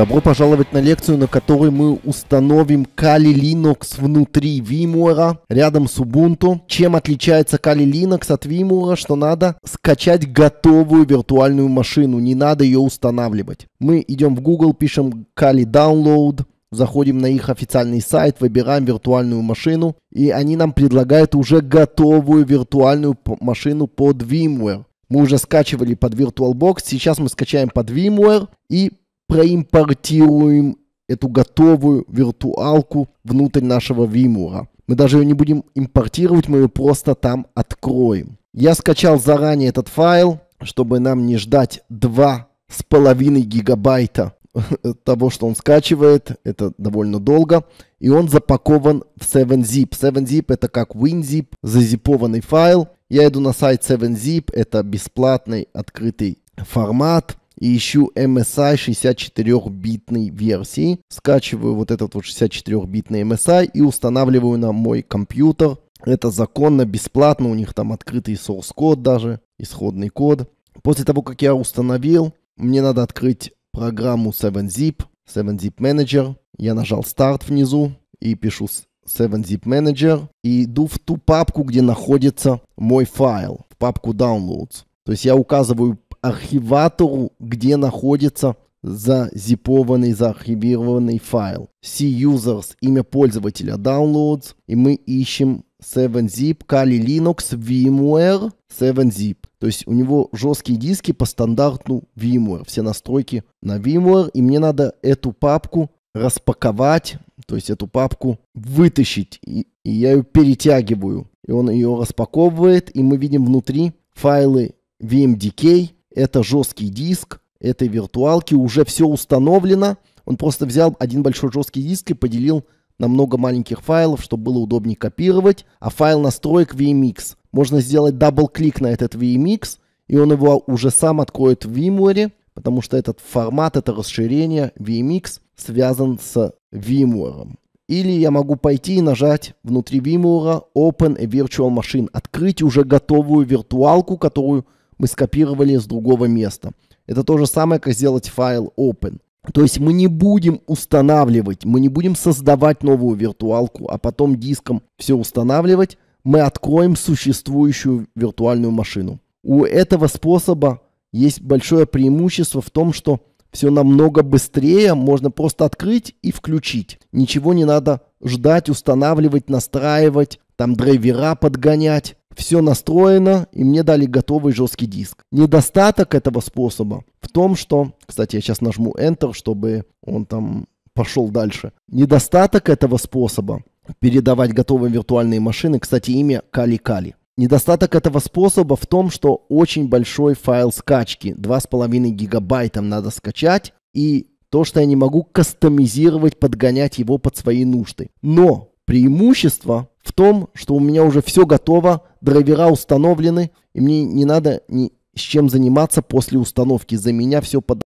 Добро пожаловать на лекцию, на которой мы установим Kali Linux внутри VMware, рядом с Ubuntu. Чем отличается Kali Linux от VMware, что надо скачать готовую виртуальную машину, не надо ее устанавливать. Мы идем в Google, пишем Kali Download, заходим на их официальный сайт, выбираем виртуальную машину, и они нам предлагают уже готовую виртуальную машину под VMware. Мы уже скачивали под VirtualBox, сейчас мы скачаем под VMware и проимпортируем эту готовую виртуалку внутрь нашего Вимура. Мы даже ее не будем импортировать, мы ее просто там откроем. Я скачал заранее этот файл, чтобы нам не ждать 2,5 гигабайта того, что он скачивает. Это довольно долго. И он запакован в 7-zip. 7-zip это как WinZip, зазипованный файл. Я иду на сайт 7-zip, это бесплатный открытый формат и ищу MSI 64-битной версии, скачиваю вот этот вот 64-битный MSI и устанавливаю на мой компьютер. Это законно, бесплатно, у них там открытый source код даже, исходный код. После того, как я установил, мне надо открыть программу 7-Zip, 7-Zip Manager. Я нажал старт внизу и пишу 7-Zip Manager и иду в ту папку, где находится мой файл, в папку Downloads. То есть я указываю архиватору, где находится зазипованный, заархивированный файл. See users, имя пользователя, downloads, и мы ищем 7-zip, Kali Linux, VMware, 7-zip. То есть у него жесткие диски по стандарту VMware, все настройки на VMware, и мне надо эту папку распаковать, то есть эту папку вытащить, и, и я ее перетягиваю. И он ее распаковывает, и мы видим внутри файлы VMDK, это жесткий диск, этой виртуалки уже все установлено. Он просто взял один большой жесткий диск и поделил на много маленьких файлов, чтобы было удобнее копировать. А файл настроек VMX. Можно сделать дабл-клик на этот VMX, и он его уже сам откроет в VMware, потому что этот формат, это расширение VMX связан с VMware. Или я могу пойти и нажать внутри VMware Open a Virtual Machine, открыть уже готовую виртуалку, которую мы скопировали с другого места. Это то же самое, как сделать файл open. То есть мы не будем устанавливать, мы не будем создавать новую виртуалку, а потом диском все устанавливать. Мы откроем существующую виртуальную машину. У этого способа есть большое преимущество в том, что все намного быстрее, можно просто открыть и включить. Ничего не надо ждать, устанавливать, настраивать, там драйвера подгонять. Все настроено, и мне дали готовый жесткий диск. Недостаток этого способа в том, что... Кстати, я сейчас нажму Enter, чтобы он там пошел дальше. Недостаток этого способа передавать готовые виртуальные машины, кстати, имя Кали-Кали. Недостаток этого способа в том, что очень большой файл скачки, 2,5 гигабайта надо скачать, и то, что я не могу кастомизировать, подгонять его под свои нужды. Но преимущество в том, что у меня уже все готово, драйвера установлены, и мне не надо ни с чем заниматься после установки. За меня все под